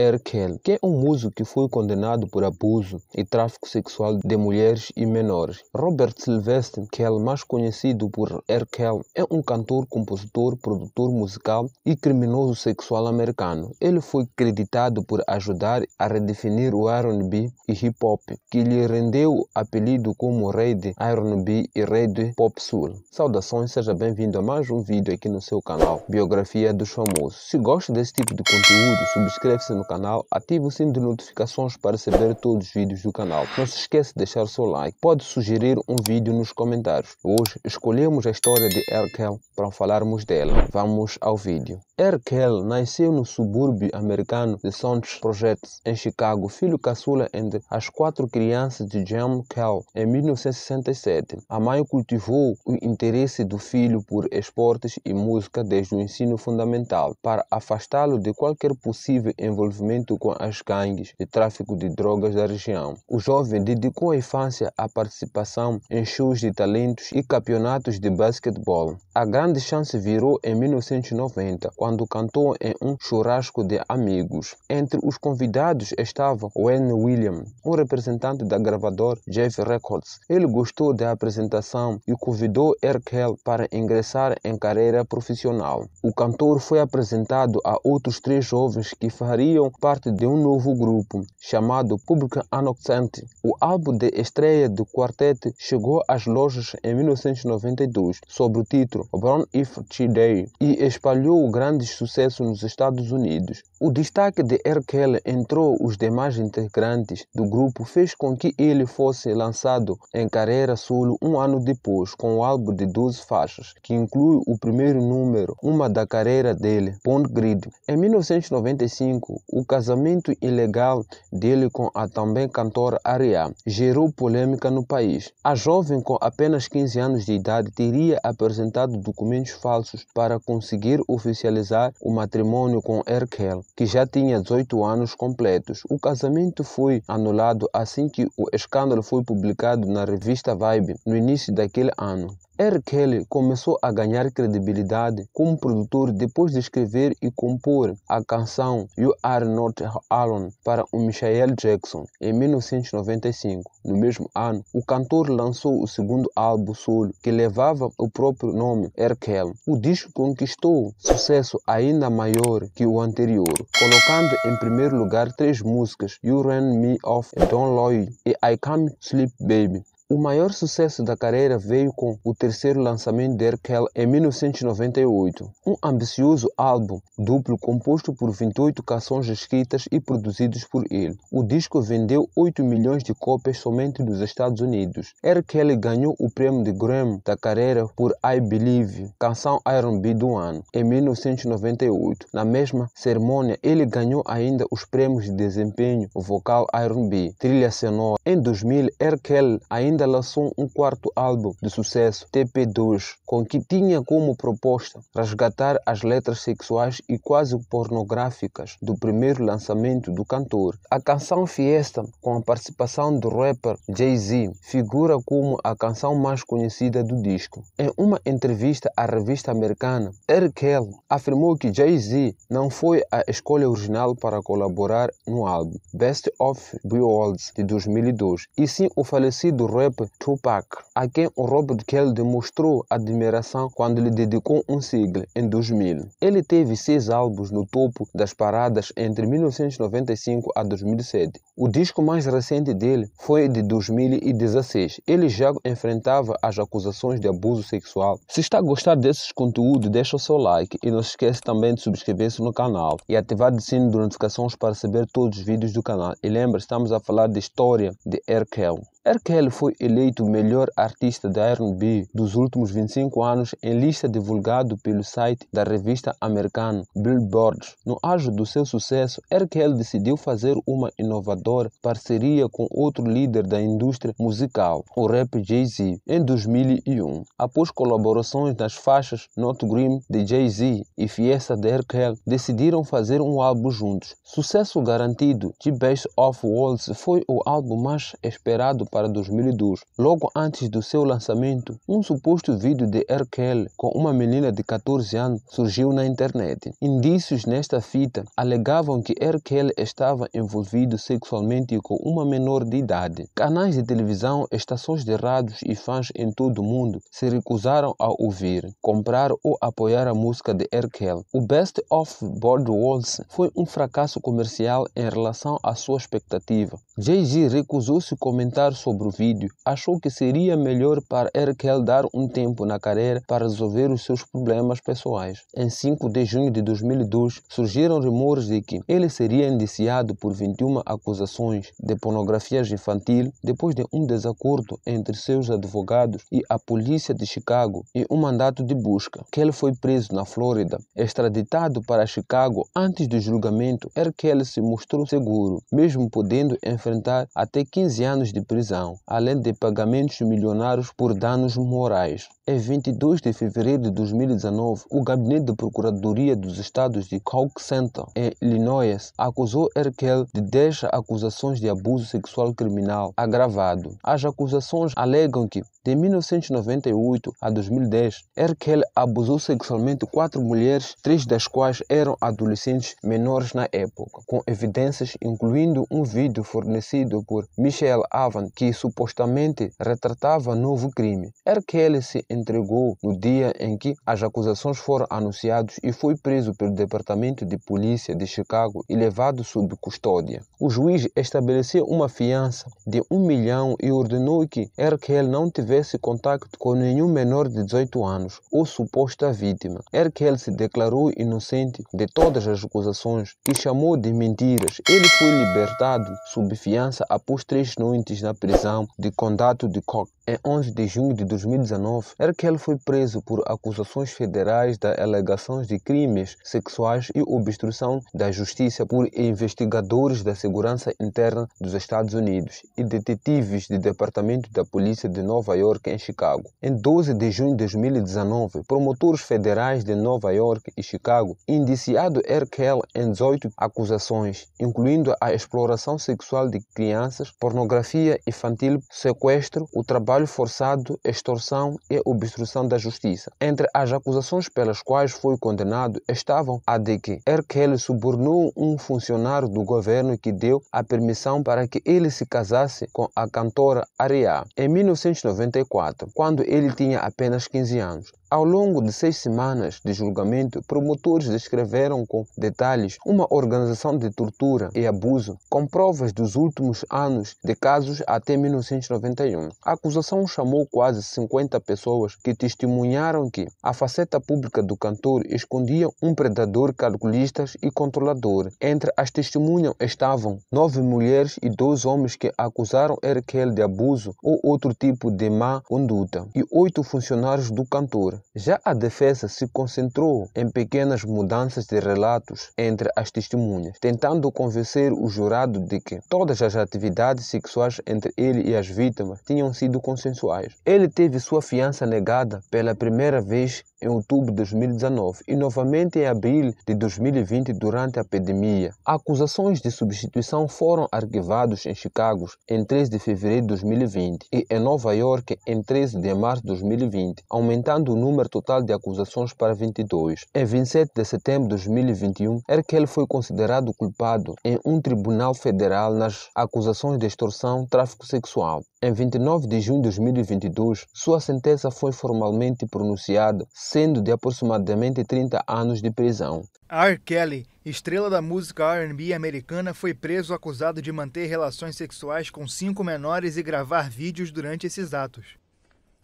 Erkel, que é um músico que foi condenado por abuso e tráfico sexual de mulheres e menores. Robert Sylvester Kell, mais conhecido por Erkel, é um cantor, compositor, produtor musical e criminoso sexual americano. Ele foi creditado por ajudar a redefinir o R&B e hip hop, que lhe rendeu o apelido como rei de R&B e rei de pop soul. Saudações, seja bem-vindo a mais um vídeo aqui no seu canal Biografia dos Famosos. Se gosta desse tipo de conteúdo, subscreve-se no canal, ative o sino de notificações para receber todos os vídeos do canal. Não se esqueça de deixar o seu like. Pode sugerir um vídeo nos comentários. Hoje escolhemos a história de Erkel para falarmos dela. Vamos ao vídeo. Erkel nasceu no subúrbio americano de Sound Projects, em Chicago, filho caçula entre as quatro crianças de Jim Kell, em 1967. A mãe cultivou o interesse do filho por esportes e música desde o ensino fundamental, para afastá-lo de qualquer possível envolvimento envolvimento com as gangues e tráfico de drogas da região. O jovem dedicou a infância à participação em shows de talentos e campeonatos de basquetebol. A grande chance virou em 1990, quando cantou em um churrasco de amigos. Entre os convidados estava Wayne Williams, um representante da gravadora Jeff Records. Ele gostou da apresentação e convidou Erkel para ingressar em carreira profissional. O cantor foi apresentado a outros três jovens que fariam faziam parte de um novo grupo chamado Public Anoxante. O álbum de estreia do quarteto chegou às lojas em 1992 sob o título Brown If Today e espalhou grandes sucessos nos Estados Unidos. O destaque de R. Kelly entrou os demais integrantes do grupo fez com que ele fosse lançado em carreira solo um ano depois com o álbum de 12 faixas, que inclui o primeiro número, uma da carreira dele, Pond Grid. Em 1995, o casamento ilegal dele com a também cantora Aria gerou polêmica no país. A jovem, com apenas 15 anos de idade, teria apresentado documentos falsos para conseguir oficializar o matrimônio com Erkel, que já tinha 18 anos completos. O casamento foi anulado assim que o escândalo foi publicado na revista Vibe no início daquele ano. R. Kelly começou a ganhar credibilidade como produtor depois de escrever e compor a canção You Are Not Alone para o Michael Jackson em 1995. No mesmo ano, o cantor lançou o segundo álbum solo que levava o próprio nome, R. Kelly. O disco conquistou sucesso ainda maior que o anterior, colocando em primeiro lugar três músicas, You Ran Me Off, Don't Lie e I Can't Sleep Baby. O maior sucesso da carreira veio com o terceiro lançamento de Erkel em 1998, um ambicioso álbum duplo composto por 28 canções escritas e produzidas por ele. O disco vendeu 8 milhões de cópias somente nos Estados Unidos. Erkel ganhou o prêmio de Grammy da carreira por I Believe, canção R&B do ano, em 1998. Na mesma cerimônia, ele ganhou ainda os prêmios de desempenho vocal R&B, trilha sonora. Em 2000, Erkel ainda ainda lançou um quarto álbum de sucesso, TP2, com que tinha como proposta resgatar as letras sexuais e quase pornográficas do primeiro lançamento do cantor. A canção Fiesta, com a participação do rapper Jay-Z, figura como a canção mais conhecida do disco. Em uma entrevista à revista americana, Eric Hell afirmou que Jay-Z não foi a escolha original para colaborar no álbum Best of Worlds de 2002, e sim o falecido rapper rap Tupac, a quem o Robert Kelly demonstrou admiração quando lhe dedicou um single em 2000. Ele teve seis álbuns no topo das paradas entre 1995 a 2007. O disco mais recente dele foi de 2016. Ele já enfrentava as acusações de abuso sexual. Se está a gostar desses conteúdos, deixa o seu like e não esquece também de subscrever-se no canal e ativar o sino de notificações para saber todos os vídeos do canal. E lembra, estamos a falar de história de Erkel. Erkel foi eleito o melhor artista da R&B dos últimos 25 anos em lista divulgada pelo site da revista americana Billboard. No auge do seu sucesso, Erkel decidiu fazer uma inovadora parceria com outro líder da indústria musical, o rap Jay-Z, em 2001. Após colaborações nas faixas Not Grim de Jay-Z e Fiesta de Erkel, decidiram fazer um álbum juntos. Sucesso garantido, The Best of Worlds foi o álbum mais esperado para 2002. Logo antes do seu lançamento, um suposto vídeo de Erkel com uma menina de 14 anos surgiu na internet. Indícios nesta fita alegavam que Erkel estava envolvido sexualmente com uma menor de idade. Canais de televisão, estações de rádios e fãs em todo o mundo se recusaram a ouvir, comprar ou apoiar a música de Erkel. O Best of Walls foi um fracasso comercial em relação à sua expectativa. Jay-Z recusou-se comentar sobre o vídeo, achou que seria melhor para Erkel dar um tempo na carreira para resolver os seus problemas pessoais. Em 5 de junho de 2002, surgiram rumores de que ele seria indiciado por 21 acusações de pornografia infantil depois de um desacordo entre seus advogados e a polícia de Chicago e um mandato de busca. Kelly foi preso na Flórida, extraditado para Chicago antes do julgamento. Erkel se mostrou seguro, mesmo podendo enfrentar até 15 anos de prisão prisão, além de pagamentos milionários por danos morais. Em 22 de fevereiro de 2019, o gabinete da Procuradoria dos Estados de Coke Center, em Illinois, acusou Erkel de 10 acusações de abuso sexual criminal agravado. As acusações alegam que, de 1998 a 2010, Erkel abusou sexualmente quatro mulheres, três das quais eram adolescentes menores na época, com evidências incluindo um vídeo fornecido por Michelle Avant que supostamente retratava novo crime. É Erkel se entregou no dia em que as acusações foram anunciadas e foi preso pelo Departamento de Polícia de Chicago e levado sob custódia. O juiz estabeleceu uma fiança de um milhão e ordenou que Erkel não tivesse contato com nenhum menor de 18 anos ou suposta vítima. Erkel se declarou inocente de todas as acusações que chamou de mentiras. Ele foi libertado sob fiança após três noites na prisão prisão de condado de qualquer é, em 11 de junho de 2019, Erkel foi preso por acusações federais de alegações de crimes sexuais e obstrução da justiça por investigadores da segurança interna dos Estados Unidos e detetives do Departamento da Polícia de Nova York em Chicago. Em 12 de junho de 2019, promotores federais de Nova York e Chicago indiciaram Erkel em 18 acusações, incluindo a exploração sexual de crianças, pornografia infantil, sequestro, o trabalho trabalho forçado, extorsão e obstrução da justiça. Entre as acusações pelas quais foi condenado estavam a de que Erkel subornou um funcionário do governo que deu a permissão para que ele se casasse com a cantora Aria em 1994, quando ele tinha apenas 15 anos. Ao longo de seis semanas de julgamento, promotores descreveram com detalhes uma organização de tortura e abuso, com provas dos últimos anos de casos até 1991. A acusação chamou quase 50 pessoas que testemunharam que a faceta pública do cantor escondia um predador calculista e controlador. Entre as testemunhas estavam nove mulheres e dois homens que acusaram Erkel de abuso ou outro tipo de má conduta, e oito funcionários do cantor. Já a defesa se concentrou em pequenas mudanças de relatos entre as testemunhas, tentando convencer o jurado de que todas as atividades sexuais entre ele e as vítimas tinham sido consensuais. Ele teve sua fiança negada pela primeira vez em outubro de 2019 e novamente em abril de 2020 durante a pandemia. Acusações de substituição foram arquivadas em Chicago em 13 de fevereiro de 2020 e em Nova York em 13 de março de 2020, aumentando o número total de acusações para 22. Em 27 de setembro de 2021, Erkel foi considerado culpado em um tribunal federal nas acusações de extorsão e tráfico sexual. Em 29 de junho de 2022, sua sentença foi formalmente pronunciada sendo de aproximadamente 30 anos de prisão. R. Kelly, estrela da música RB americana, foi preso acusado de manter relações sexuais com cinco menores e gravar vídeos durante esses atos.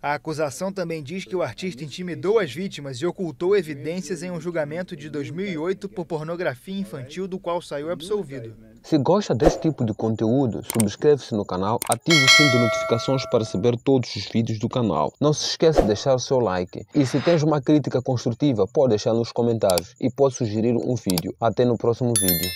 A acusação também diz que o artista intimidou as vítimas e ocultou evidências em um julgamento de 2008 por pornografia infantil, do qual saiu absolvido. Se gosta desse tipo de conteúdo, subscreve-se no canal, ative o sininho de notificações para receber todos os vídeos do canal. Não se esqueça de deixar o seu like e se tens uma crítica construtiva, pode deixar nos comentários e pode sugerir um vídeo. Até no próximo vídeo.